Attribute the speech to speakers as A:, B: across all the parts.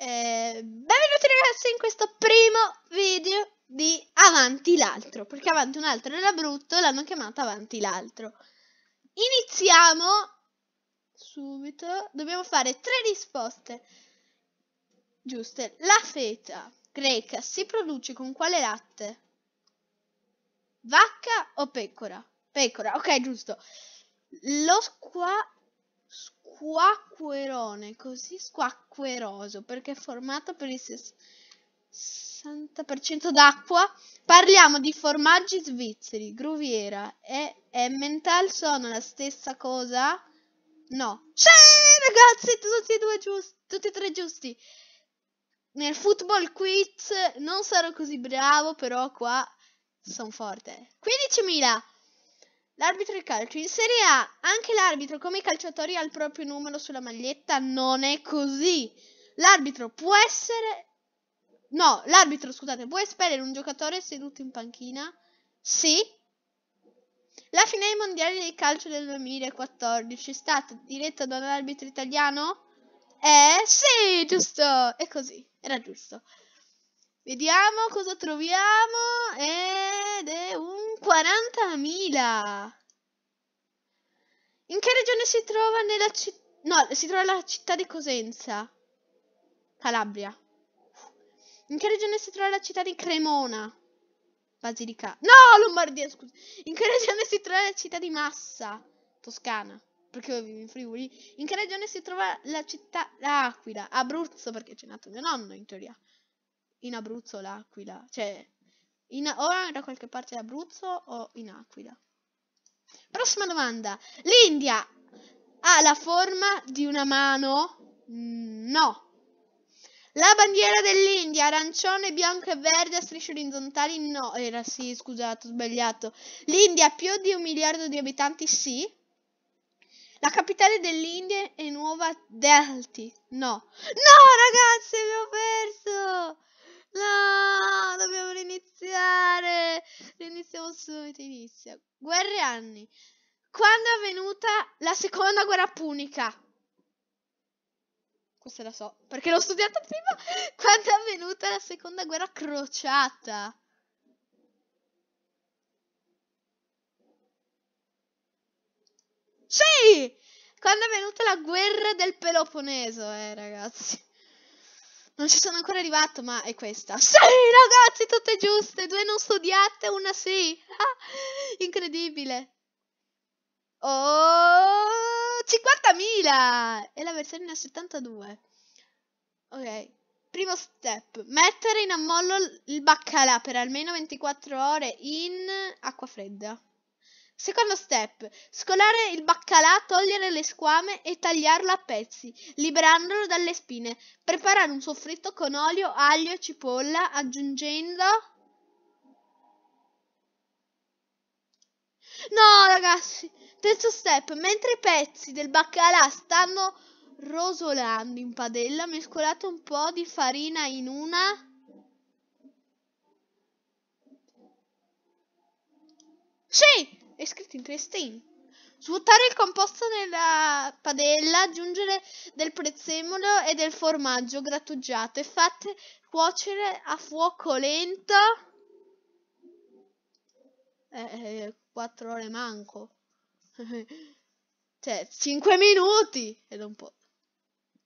A: Eh, benvenuti ragazzi in questo primo video di Avanti l'altro, perché Avanti un altro era brutto, e l'hanno chiamato Avanti l'altro. Iniziamo subito, dobbiamo fare tre risposte giuste. La feta greca si produce con quale latte? Vacca o pecora? Pecora, ok giusto. Lo squa quacquerone così squacqueroso perché è formato per il 60% d'acqua. Parliamo di formaggi svizzeri, Gruviera e Emmental sono la stessa cosa? No. Sì, cioè, ragazzi, tutti e due giusti, tutti e tre giusti. Nel football quiz non sarò così bravo, però qua sono forte. 15.000 L'arbitro di calcio. In Serie A anche l'arbitro, come i calciatori, ha il proprio numero sulla maglietta. Non è così. L'arbitro può essere... No, l'arbitro, scusate, può espellere un giocatore seduto in panchina? Sì. La finale mondiale di calcio del 2014 è stata diretta da un arbitro italiano? Eh, sì, giusto. E così, era giusto. Vediamo cosa troviamo. Ed è un 40.000. In che regione si trova nella città? No, si trova la città di Cosenza. Calabria. In che regione si trova la città di Cremona? Basilica. No, Lombardia, scusa. In che regione si trova la città di Massa? Toscana. Perché io vivo in Friuli. In che regione si trova la città L'Aquila? Abruzzo, perché c'è nato mio nonno, in teoria in Abruzzo l'Aquila, cioè in, o da qualche parte d'Abruzzo o in Aquila. Prossima domanda. L'India ha la forma di una mano? Mm, no. La bandiera dell'India, arancione, bianco e verde a strisce orizzontali? No. Era sì, scusate, ho sbagliato. L'India ha più di un miliardo di abitanti? Sì. La capitale dell'India è Nuova Delhi? No. No, ragazzi, abbiamo perso! No, dobbiamo riniziare. Riniziamo subito, inizia. Guerre anni. Quando è avvenuta la seconda guerra punica? Questa la so, perché l'ho studiata prima. Quando è avvenuta la seconda guerra crociata? Sì! Quando è venuta la guerra del Peloponneso, eh, ragazzi. Non ci sono ancora arrivato, ma è questa. Sì, ragazzi, tutte giuste. Due non studiate, una sì. Ah, incredibile. Oh, 50.000! E la versione ne 72. Ok. Primo step. Mettere in ammollo il baccalà per almeno 24 ore in acqua fredda. Secondo step, scolare il baccalà, togliere le squame e tagliarlo a pezzi, liberandolo dalle spine. Preparare un soffritto con olio, aglio e cipolla, aggiungendo... No, ragazzi! Terzo step, mentre i pezzi del baccalà stanno rosolando in padella, mescolate un po' di farina in una... Sì! è scritto in cristin. Svuotare il composto nella padella, aggiungere del prezzemolo e del formaggio grattugiato e fate cuocere a fuoco lento. Eh, eh 4 ore manco. cioè, 5 minuti ed un po'.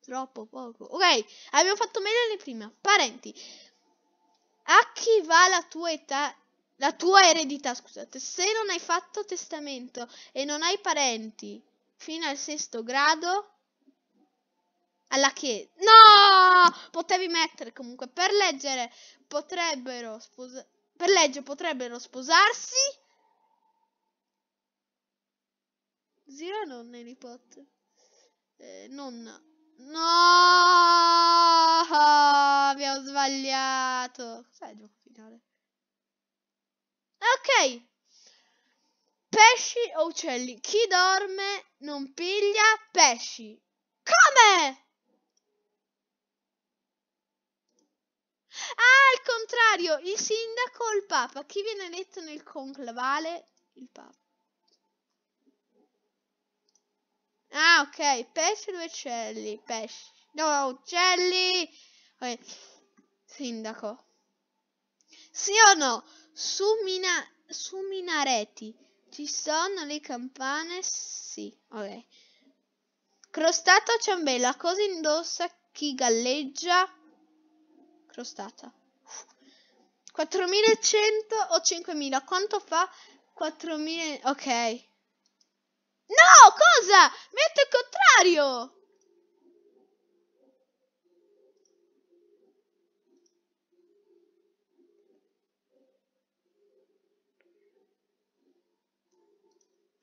A: Troppo poco. Ok, abbiamo fatto meglio di prima. Parenti, a chi va la tua età la tua eredità, scusate, se non hai fatto testamento e non hai parenti fino al sesto grado, alla chiesa. No! Potevi mettere comunque per leggere potrebbero sposa- per legge potrebbero sposarsi Zira non è nipote. Eh, nonna. No! Abbiamo sbagliato. Cos'è il gioco finale? Ok. Pesci o uccelli? Chi dorme non piglia pesci. Come? Ah, al contrario, il sindaco o il papa? Chi viene eletto nel conclavale? Il papa. Ah, ok, pesci o uccelli? Pesci. No, uccelli. Okay. Sindaco. Sì o no? Su, mina, su minareti ci sono le campane? Sì, ok. Crostata ciambella? Cosa indossa chi galleggia? Crostata. 4100 o 5000? Quanto fa 4000? Ok. No, cosa? Mi il contrario!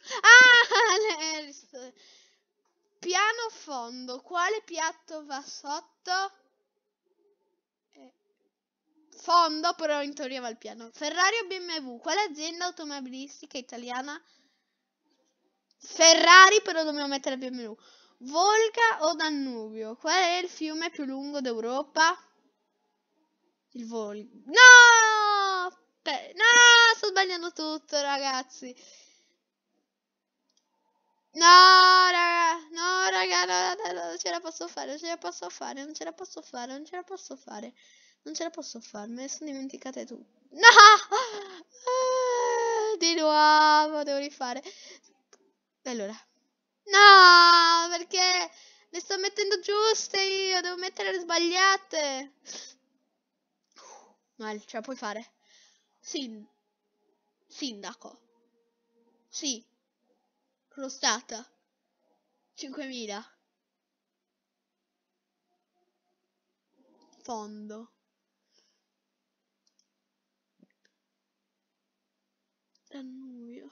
A: Ah! Piano fondo, quale piatto va sotto? Eh, fondo, però in teoria va al piano. Ferrari o BMW? Quale azienda automobilistica italiana? Ferrari, però dobbiamo mettere BMW. Volga o Danubio? Qual è il fiume più lungo d'Europa? Il Volga. No! No, sto sbagliando tutto, ragazzi. No, raga, no, raga, no, no, non ce la posso fare, non ce la posso fare, non ce la posso fare, non ce la posso fare. Non ce la posso fare, me ne sono dimenticate tu. No! Ah, di nuovo, devo rifare. Allora. No, perché le sto mettendo giuste io, devo mettere le sbagliate. Mal, ce la puoi fare. Sì. Sindaco. Sì. Crostata. 5.000. Fondo. Danubio.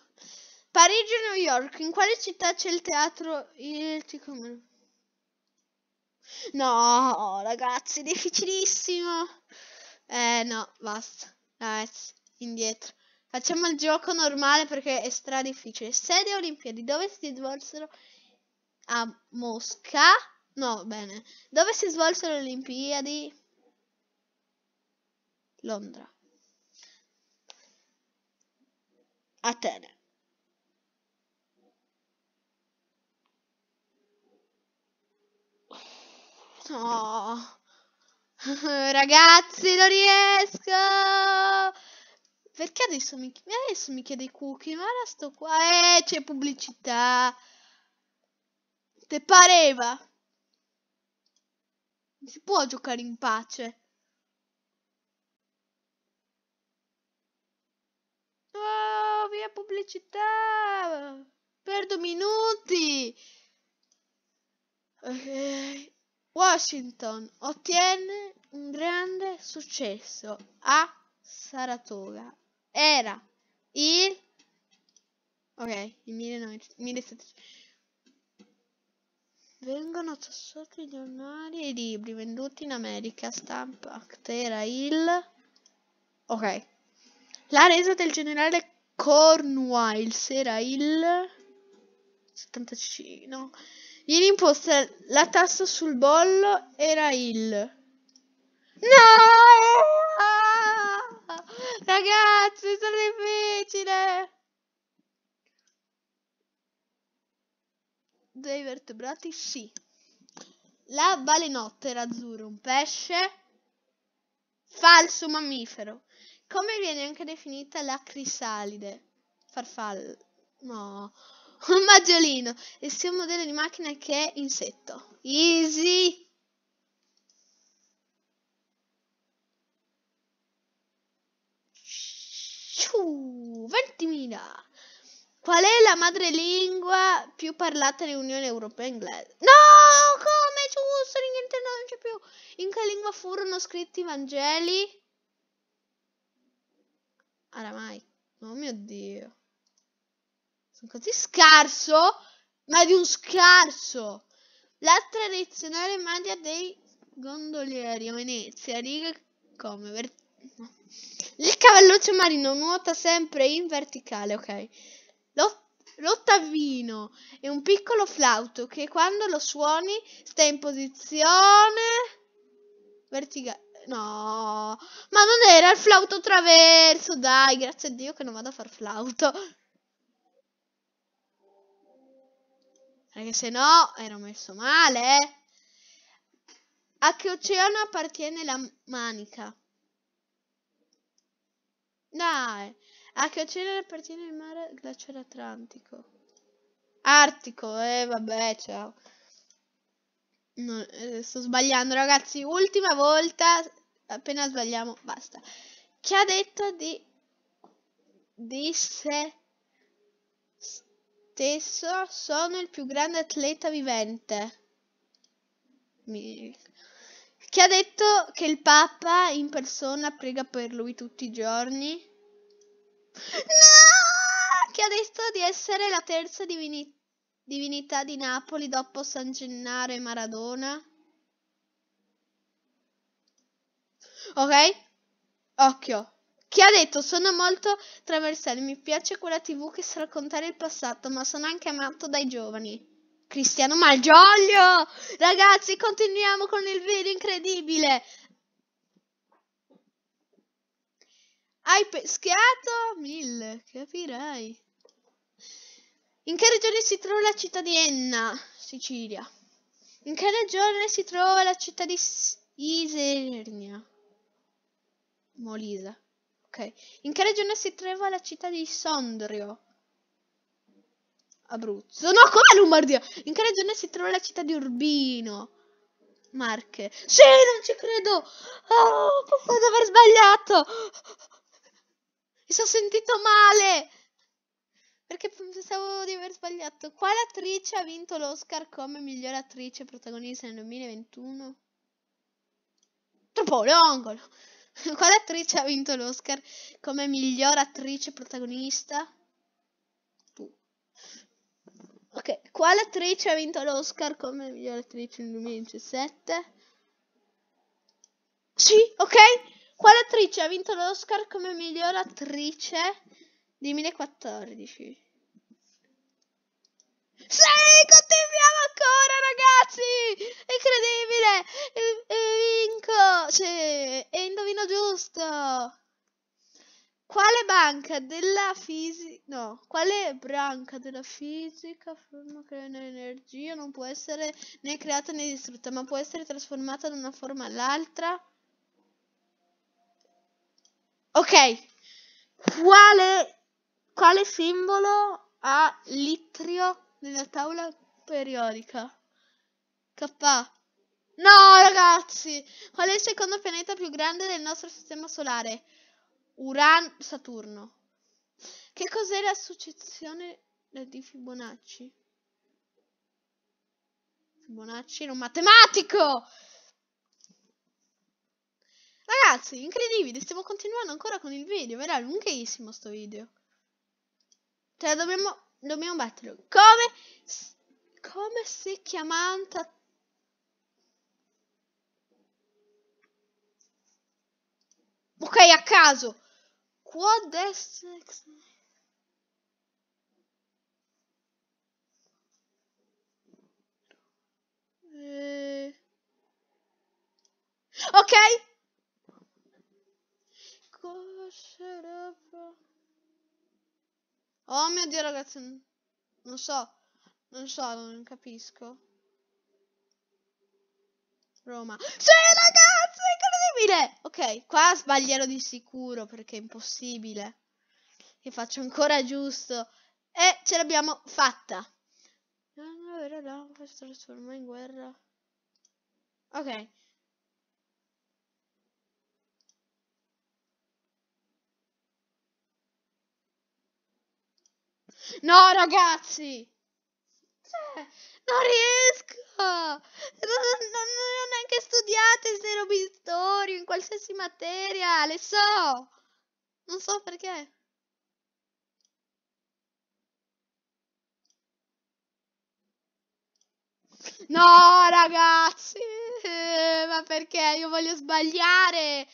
A: Parigi New York. In quale città c'è il teatro? Il Ticomero. No, ragazzi, difficilissimo. Eh, no, basta. Nice, indietro. Facciamo il gioco normale perché è stra difficile. Serie Olimpiadi, dove si svolsero a Mosca? No, bene. Dove si svolsero le Olimpiadi? Londra. Atene. No. Ragazzi, non riesco! Perché adesso mi, adesso mi chiede i cookie? Ma ora sto qua. Eh, c'è pubblicità. Te pareva? Non Si può giocare in pace. Oh, via pubblicità. Perdo minuti. Okay. Washington ottiene un grande successo a Saratoga era il ok il 1700 vengono tassati gli giornali e i libri venduti in America stampa era il ok la resa del generale Cornwallis era il 75 no l'imposta la tassa sul bollo era il no dei vertebrati? Sì. La balenottera azzurra, un pesce? Falso mammifero. Come viene anche definita la crisalide? Farfalla. No. Un maggiolino. E sia un modello di macchina che insetto. Easy. Ciu, 20.000. Qual è la madrelingua più parlata nell'Unione Europea inglese? No, come è giusto, niente non c'è più. In che lingua furono scritti i Vangeli? Aramai. Oh mio Dio. Sono così scarso, ma di un scarso. La tradizionale maglia dei gondolieri a Venezia, riga come il cavalluccio marino nuota sempre in verticale, ok. L'ottavino è un piccolo flauto che quando lo suoni sta in posizione verticale. No, ma non era il flauto traverso, dai, grazie a Dio che non vado a far flauto. Perché se no ero messo male. A che oceano appartiene la manica? Dai, a ah, che oceano appartiene il mare glaciale atlantico? Artico, eh vabbè, ciao. Non, eh, sto sbagliando ragazzi, ultima volta, appena sbagliamo, basta. Chi ha detto di... di se stesso sono il più grande atleta vivente. Mi... Che ha detto che il Papa in persona prega per lui tutti i giorni No! Che ha detto di essere la terza divini divinità di Napoli dopo San Gennaro e Maradona. Ok? Occhio. Chi ha detto sono molto traversale, mi piace quella tv che sa raccontare il passato, ma sono anche amato dai giovani. Cristiano Malgioglio! Ragazzi, continuiamo con il video incredibile! Hai pescato mille, capirai. In che regione si trova la città di Enna, Sicilia? In che regione si trova la città di Isernia? Molisa. Ok. In che regione si trova la città di Sondrio? Abruzzo. No, come Lombardia? In che regione si trova la città di Urbino? Marche. Sì, non ci credo! Oh, ah, posso aver sbagliato! Mi sono sentito male! Perché pensavo di aver sbagliato. Quale attrice ha vinto l'Oscar come miglior attrice protagonista nel 2021? Troppo l'angolo! Quale attrice ha vinto l'Oscar come miglior attrice protagonista? Tu. Boh. Ok, quale attrice ha vinto l'Oscar come miglior attrice nel 2017? Sì, ok? Quale attrice ha vinto l'Oscar come miglior attrice 2014? Sì, continuiamo ancora ragazzi! Incredibile! E, vinco! Cioè, e indovino giusto! Quale banca della fisica... No, quale branca della fisica afferma che l'energia non può essere né creata né distrutta, ma può essere trasformata da una forma all'altra? Ok, quale, quale simbolo ha l'itrio nella tavola periodica? K. No, ragazzi! Qual è il secondo pianeta più grande del nostro sistema solare? Uran... Saturno. Che cos'è la successione di Fibonacci? Fibonacci era un matematico! Ragazzi, incredibile, stiamo continuando ancora con il video, verrà lunghissimo sto video. Cioè, dobbiamo, dobbiamo batterlo. Come, come se chiamanta... Ok, a caso. Quod est... Eh. Ok? conoscere. Oh mio dio ragazzi, non so, non so, non capisco. Roma. Sì ragazzi, incredibile! Ok, qua sbaglierò di sicuro perché è impossibile. Che faccio ancora giusto. E ce l'abbiamo fatta. La vera lampada si trasforma in guerra. Ok. No, ragazzi! Cioè, non riesco! Non, non, non ho neanche studiato queste robe di storia in qualsiasi materia, le so! Non so perché. No, ragazzi! Ma perché? Io voglio sbagliare!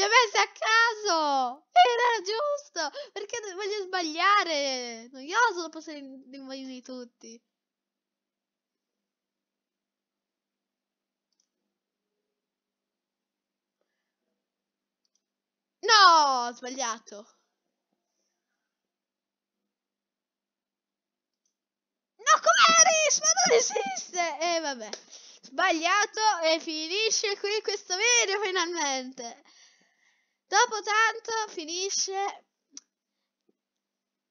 A: Li ho messo a caso! Era giusto! Perché voglio sbagliare? Noioso dopo se li voglio tutti. No, ho sbagliato. No, com'eri? Ma non esiste! E eh, vabbè, sbagliato e finisce qui questo video finalmente. Dopo tanto finisce.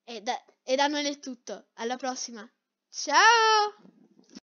A: E da, e da noi è tutto. Alla prossima. Ciao!